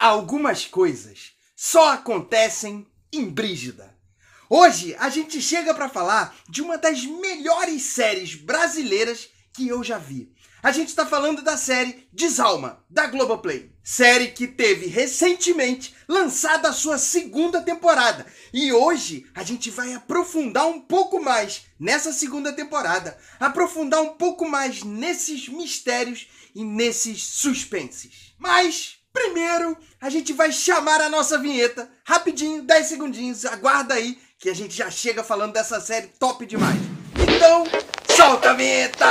Algumas coisas só acontecem em Brígida. Hoje a gente chega para falar de uma das melhores séries brasileiras que eu já vi. A gente está falando da série Desalma, da Globoplay. Série que teve recentemente lançada a sua segunda temporada. E hoje a gente vai aprofundar um pouco mais nessa segunda temporada, aprofundar um pouco mais nesses mistérios e nesses suspenses. Mas Primeiro, a gente vai chamar a nossa vinheta rapidinho, 10 segundinhos. Aguarda aí que a gente já chega falando dessa série top demais. Então, solta a vinheta!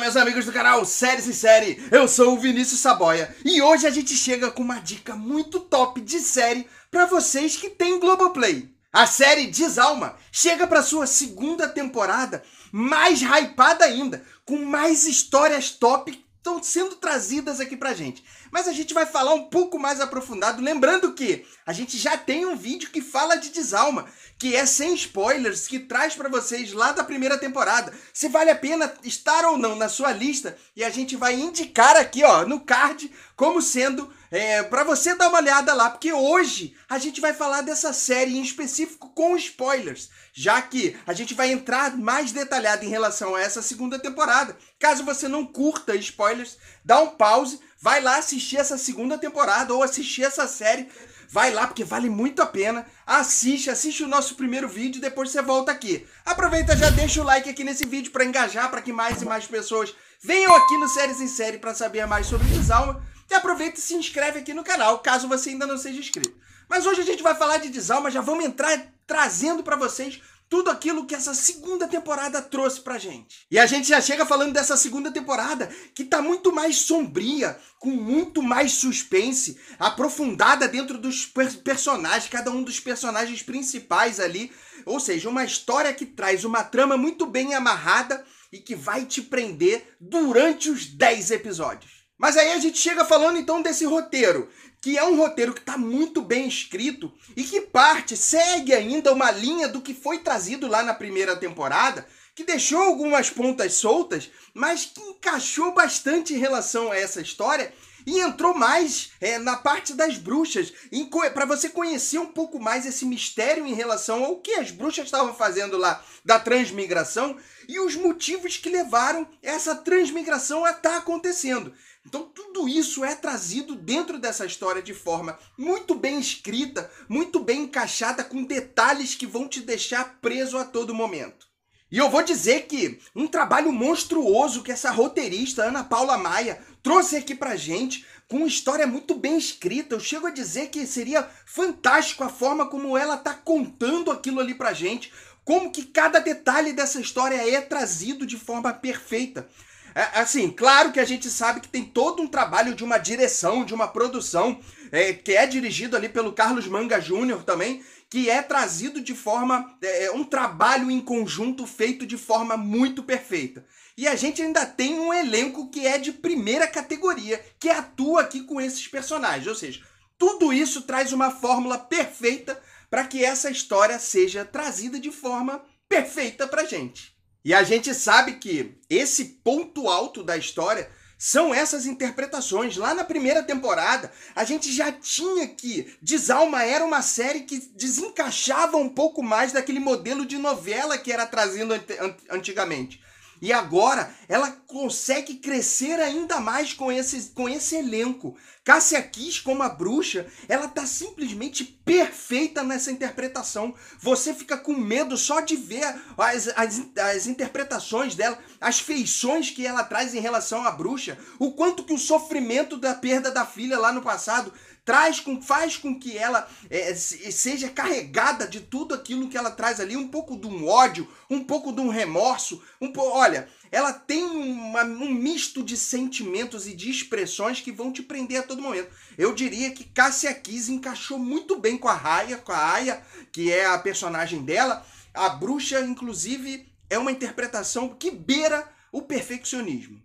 meus amigos do canal Séries e Série, eu sou o Vinícius Saboia e hoje a gente chega com uma dica muito top de série para vocês que tem Globoplay. A série Desalma chega para sua segunda temporada mais hypada ainda, com mais histórias top que estão sendo trazidas aqui pra gente. Mas a gente vai falar um pouco mais aprofundado, lembrando que a gente já tem um vídeo que fala de Desalma, que é sem spoilers, que traz para vocês lá da primeira temporada, se vale a pena estar ou não na sua lista, e a gente vai indicar aqui, ó, no card, como sendo é, para você dar uma olhada lá, porque hoje a gente vai falar dessa série em específico com spoilers, já que a gente vai entrar mais detalhado em relação a essa segunda temporada. Caso você não curta spoilers, dá um pause Vai lá assistir essa segunda temporada ou assistir essa série. Vai lá, porque vale muito a pena. Assiste, assiste o nosso primeiro vídeo depois você volta aqui. Aproveita já deixa o like aqui nesse vídeo para engajar, para que mais e mais pessoas venham aqui no Séries em Série para saber mais sobre Desalma. E aproveita e se inscreve aqui no canal, caso você ainda não seja inscrito. Mas hoje a gente vai falar de Desalma, já vamos entrar trazendo para vocês tudo aquilo que essa segunda temporada trouxe pra gente. E a gente já chega falando dessa segunda temporada que tá muito mais sombria, com muito mais suspense, aprofundada dentro dos per personagens, cada um dos personagens principais ali. Ou seja, uma história que traz uma trama muito bem amarrada e que vai te prender durante os 10 episódios. Mas aí a gente chega falando então desse roteiro, que é um roteiro que está muito bem escrito e que parte, segue ainda uma linha do que foi trazido lá na primeira temporada, que deixou algumas pontas soltas, mas que encaixou bastante em relação a essa história e entrou mais é, na parte das bruxas, para você conhecer um pouco mais esse mistério em relação ao que as bruxas estavam fazendo lá da transmigração e os motivos que levaram essa transmigração a estar tá acontecendo. Então, tudo isso é trazido dentro dessa história de forma muito bem escrita, muito bem encaixada, com detalhes que vão te deixar preso a todo momento. E eu vou dizer que um trabalho monstruoso que essa roteirista Ana Paula Maia trouxe aqui pra gente, com uma história muito bem escrita. Eu chego a dizer que seria fantástico a forma como ela tá contando aquilo ali pra gente, como que cada detalhe dessa história é trazido de forma perfeita. É, assim, claro que a gente sabe que tem todo um trabalho de uma direção, de uma produção, é, que é dirigido ali pelo Carlos Manga Júnior também, que é trazido de forma. É, é, um trabalho em conjunto feito de forma muito perfeita. E a gente ainda tem um elenco que é de primeira categoria, que atua aqui com esses personagens. Ou seja, tudo isso traz uma fórmula perfeita para que essa história seja trazida de forma perfeita para gente. E a gente sabe que esse ponto alto da história são essas interpretações. Lá na primeira temporada, a gente já tinha que Desalma era uma série que desencaixava um pouco mais daquele modelo de novela que era trazendo antigamente. E agora ela consegue crescer ainda mais com esse, com esse elenco. Cássia Kiss, como a bruxa, ela tá simplesmente perfeita nessa interpretação. Você fica com medo só de ver as, as, as interpretações dela, as feições que ela traz em relação à bruxa, o quanto que o sofrimento da perda da filha lá no passado traz com, faz com que ela é, seja carregada de tudo aquilo que ela traz ali, um pouco de um ódio, um pouco de um remorso, um po... olha, ela tem uma, um misto de sentimentos e de expressões que vão te prender a todo momento. Eu diria que Cassia Kiss encaixou muito bem com a Raya, com a Aya, que é a personagem dela. A bruxa, inclusive, é uma interpretação que beira o perfeccionismo.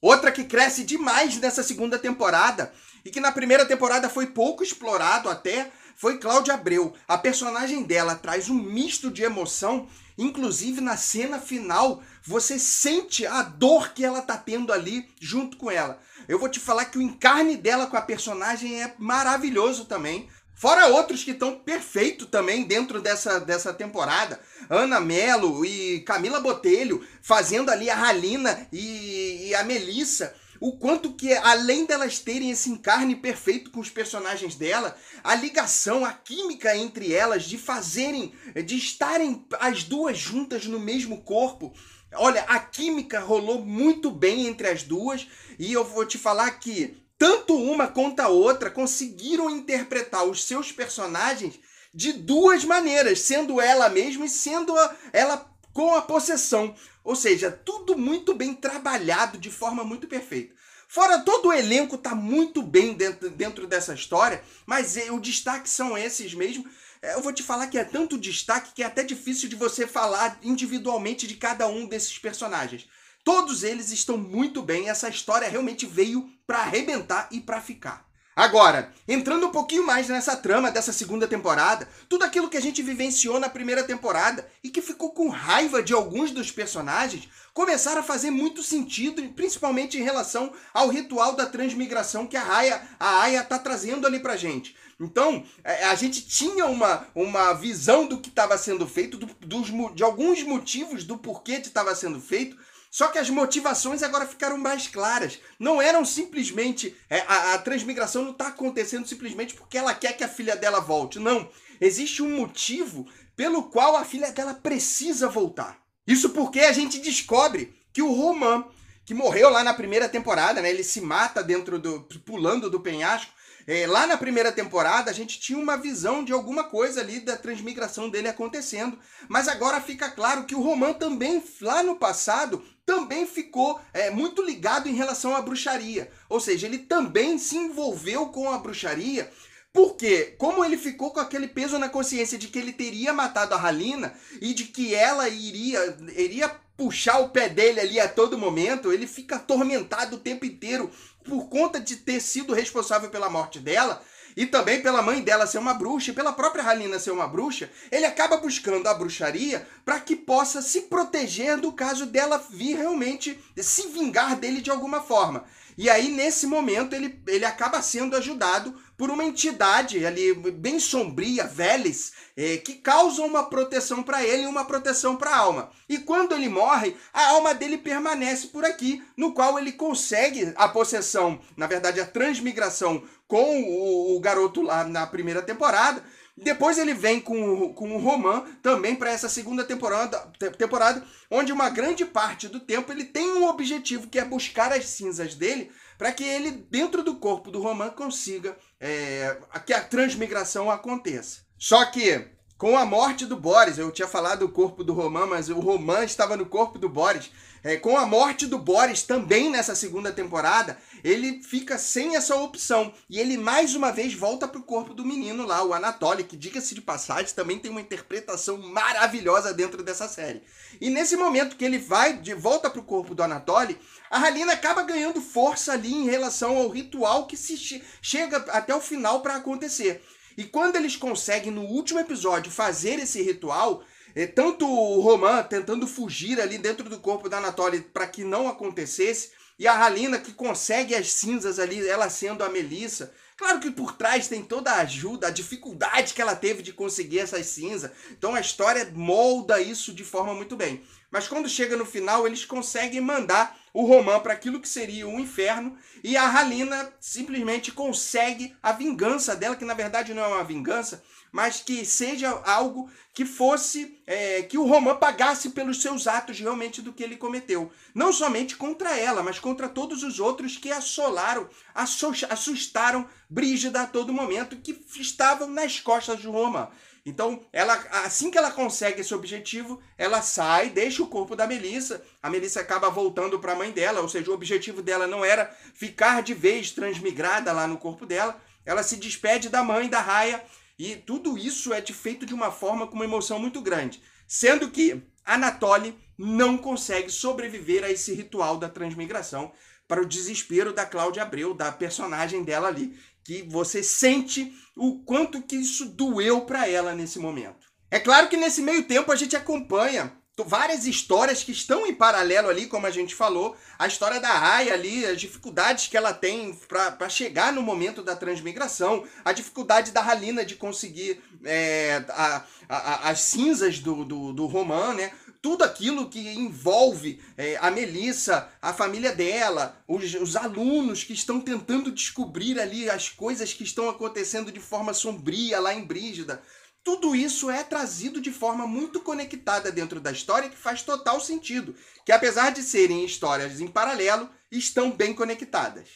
Outra que cresce demais nessa segunda temporada e que na primeira temporada foi pouco explorado até, foi Cláudia Abreu. A personagem dela traz um misto de emoção, inclusive na cena final, você sente a dor que ela tá tendo ali junto com ela. Eu vou te falar que o encarne dela com a personagem é maravilhoso também. Fora outros que estão perfeito também dentro dessa, dessa temporada. Ana Melo e Camila Botelho fazendo ali a Ralina e, e a Melissa o quanto que, é, além delas terem esse encarne perfeito com os personagens dela, a ligação, a química entre elas, de fazerem, de estarem as duas juntas no mesmo corpo. Olha, a química rolou muito bem entre as duas, e eu vou te falar que tanto uma quanto a outra conseguiram interpretar os seus personagens de duas maneiras, sendo ela mesma e sendo ela com a possessão. Ou seja, tudo muito bem trabalhado de forma muito perfeita. Fora todo o elenco tá muito bem dentro, dentro dessa história, mas é, o destaque são esses mesmo. É, eu vou te falar que é tanto destaque que é até difícil de você falar individualmente de cada um desses personagens. Todos eles estão muito bem, essa história realmente veio para arrebentar e para ficar. Agora, entrando um pouquinho mais nessa trama dessa segunda temporada, tudo aquilo que a gente vivenciou na primeira temporada e que ficou com raiva de alguns dos personagens, começaram a fazer muito sentido, principalmente em relação ao ritual da transmigração que a Aya, a Aya tá trazendo ali pra gente. Então, é, a gente tinha uma, uma visão do que estava sendo feito, do, dos, de alguns motivos do porquê de estava sendo feito, só que as motivações agora ficaram mais claras. Não eram simplesmente. É, a, a transmigração não está acontecendo simplesmente porque ela quer que a filha dela volte. Não. Existe um motivo pelo qual a filha dela precisa voltar. Isso porque a gente descobre que o Roman, que morreu lá na primeira temporada, né? Ele se mata dentro do. pulando do penhasco. É, lá na primeira temporada a gente tinha uma visão de alguma coisa ali da transmigração dele acontecendo, mas agora fica claro que o Roman também lá no passado também ficou é, muito ligado em relação à bruxaria. Ou seja, ele também se envolveu com a bruxaria porque, como ele ficou com aquele peso na consciência de que ele teria matado a Halina e de que ela iria, iria puxar o pé dele ali a todo momento, ele fica atormentado o tempo inteiro por conta de ter sido responsável pela morte dela e também pela mãe dela ser uma bruxa e pela própria Halina ser uma bruxa, ele acaba buscando a bruxaria para que possa se proteger do caso dela vir realmente se vingar dele de alguma forma. E aí, nesse momento, ele, ele acaba sendo ajudado por uma entidade ali bem sombria, Veles, é, que causa uma proteção para ele e uma proteção para a alma. E quando ele morre, a alma dele permanece por aqui, no qual ele consegue a possessão, na verdade a transmigração com o, o garoto lá na primeira temporada. Depois ele vem com, com o Roman também para essa segunda temporada, temporada, onde uma grande parte do tempo ele tem um objetivo que é buscar as cinzas dele para que ele, dentro do corpo do Roman, consiga é, que a transmigração aconteça. Só que com a morte do Boris, eu tinha falado do corpo do Roman, mas o Roman estava no corpo do Boris. É, com a morte do Boris também nessa segunda temporada, ele fica sem essa opção. E ele mais uma vez volta pro corpo do menino lá, o Anatoly, que, diga-se de passagem, também tem uma interpretação maravilhosa dentro dessa série. E nesse momento que ele vai de volta pro corpo do Anatoly, a Halina acaba ganhando força ali em relação ao ritual que se che chega até o final para acontecer. E quando eles conseguem, no último episódio, fazer esse ritual, é, tanto o Roman tentando fugir ali dentro do corpo da Anatoly para que não acontecesse, e a Halina que consegue as cinzas ali, ela sendo a Melissa. Claro que por trás tem toda a ajuda, a dificuldade que ela teve de conseguir essas cinzas. Então a história molda isso de forma muito bem. Mas quando chega no final, eles conseguem mandar o Roman para aquilo que seria o inferno e a Halina simplesmente consegue a vingança dela, que na verdade não é uma vingança, mas que seja algo que fosse é, que o Roman pagasse pelos seus atos realmente do que ele cometeu, não somente contra ela, mas contra todos os outros que assolaram, assustaram Brígida a todo momento, que estavam nas costas de Roman. Então, ela assim que ela consegue esse objetivo, ela sai, deixa o corpo da Melissa. A Melissa acaba voltando para a mãe dela, ou seja, o objetivo dela não era ficar de vez transmigrada lá no corpo dela. Ela se despede da mãe da Raia e tudo isso é feito de uma forma com uma emoção muito grande, sendo que Anatoly não consegue sobreviver a esse ritual da transmigração para o desespero da Cláudia Abreu, da personagem dela ali que você sente o quanto que isso doeu para ela nesse momento. É claro que nesse meio tempo a gente acompanha várias histórias que estão em paralelo ali, como a gente falou, a história da Aya ali, as dificuldades que ela tem para chegar no momento da transmigração, a dificuldade da Halina de conseguir é, a, a, as cinzas do, do, do Roman, né? tudo aquilo que envolve é, a Melissa, a família dela, os, os, alunos que estão tentando descobrir ali as coisas que estão acontecendo de forma sombria lá em Brígida. Tudo isso é trazido de forma muito conectada dentro da história que faz total sentido, que apesar de serem histórias em paralelo, estão bem conectadas.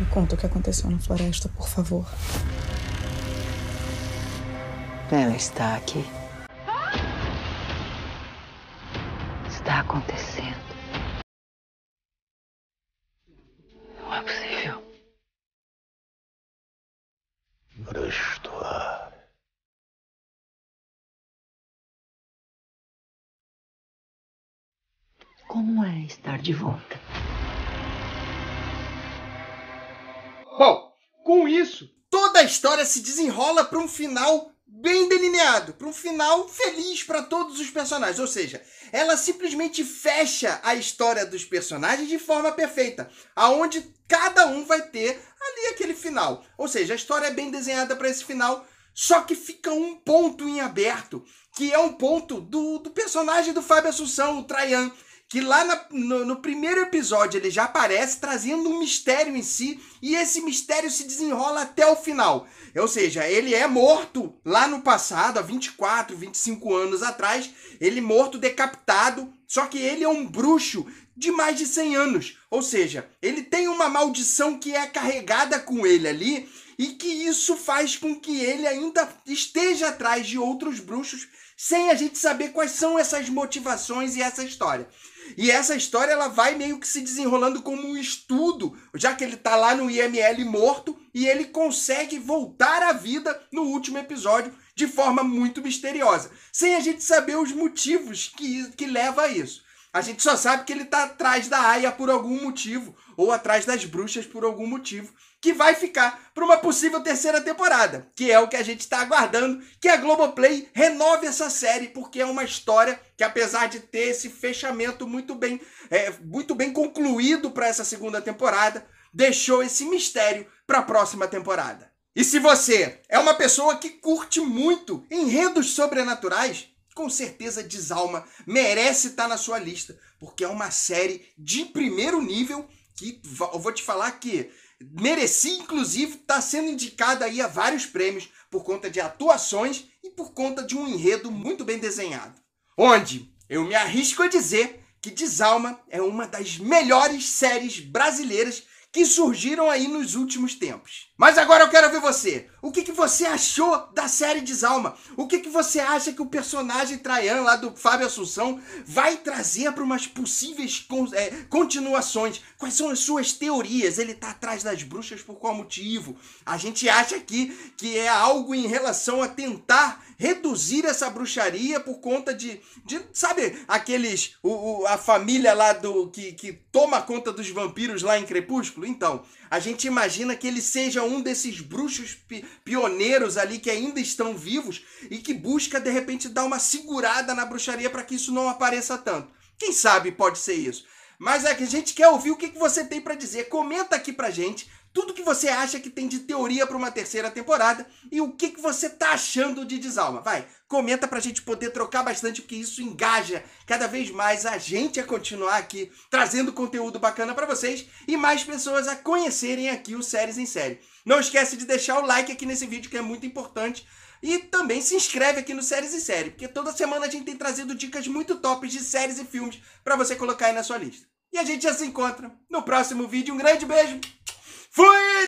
Me conta o que aconteceu na floresta, por favor. Ela está aqui. está acontecendo. Não é possível. Bruxoar. Como é estar de volta? Bom, com isso, toda a história se desenrola para um final bem delineado, para um final feliz para todos os personagens. Ou seja, ela simplesmente fecha a história dos personagens de forma perfeita, aonde cada um vai ter ali aquele final. Ou seja, a história é bem desenhada para esse final, só que fica um ponto em aberto, que é um ponto do, do personagem do Fábio Assunção, o Traian, que lá na, no, no, primeiro episódio ele já aparece trazendo um mistério em si e esse mistério se desenrola até o final. Ou seja, ele é morto lá no passado, há 24, 25 anos atrás, ele morto, decapitado, só que ele é um bruxo de mais de 100 anos. Ou seja, ele tem uma maldição que é carregada com ele ali e que isso faz com que ele ainda esteja atrás de outros bruxos sem a gente saber quais são essas motivações e essa história. E essa história ela vai meio que se desenrolando como um estudo, já que ele tá lá no IML morto e ele consegue voltar à vida no último episódio de forma muito misteriosa, sem a gente saber os motivos que, que leva a isso. A gente só sabe que ele tá atrás da Aya por algum motivo, ou atrás das bruxas por algum motivo, que vai ficar para uma possível terceira temporada, que é o que a gente está aguardando, que a Globoplay renove essa série, porque é uma história que apesar de ter esse fechamento muito bem, é, muito bem concluído para essa segunda temporada, deixou esse mistério para a próxima temporada. E se você é uma pessoa que curte muito enredos sobrenaturais, com certeza Desalma merece estar tá na sua lista, porque é uma série de primeiro nível que eu vou te falar que mereci inclusive, estar tá sendo indicada aí a vários prêmios por conta de atuações e por conta de um enredo muito bem desenhado. Onde eu me arrisco a dizer que Desalma é uma das melhores séries brasileiras que surgiram aí nos últimos tempos. Mas agora eu quero ver você. O que, que você achou da série Desalma? O que, que você acha que o personagem Traian, lá do Fábio Assunção, vai trazer para umas possíveis con é, continuações? Quais são as suas teorias? Ele está atrás das bruxas por qual motivo? A gente acha aqui que é algo em relação a tentar reduzir essa bruxaria por conta de, de sabe, aqueles, o, o, a família lá do que, que toma conta dos vampiros lá em Crepúsculo? Então, a gente imagina que ele seja um desses bruxos pioneiros ali que ainda estão vivos e que busca de repente dar uma segurada na bruxaria para que isso não apareça tanto. Quem sabe pode ser isso. Mas é que a gente quer ouvir o que você tem para dizer. Comenta aqui pra gente tudo que você acha que tem de teoria para uma terceira temporada e o que, que você tá achando de Desalma. Vai, comenta para a gente poder trocar bastante, porque isso engaja cada vez mais a gente a continuar aqui trazendo conteúdo bacana para vocês e mais pessoas a conhecerem aqui o Séries em Série. Não esquece de deixar o like aqui nesse vídeo que é muito importante. E também se inscreve aqui no Séries e Série, porque toda semana a gente tem trazido dicas muito tops de séries e filmes para você colocar aí na sua lista. E a gente já se encontra no próximo vídeo. Um grande beijo! Fui!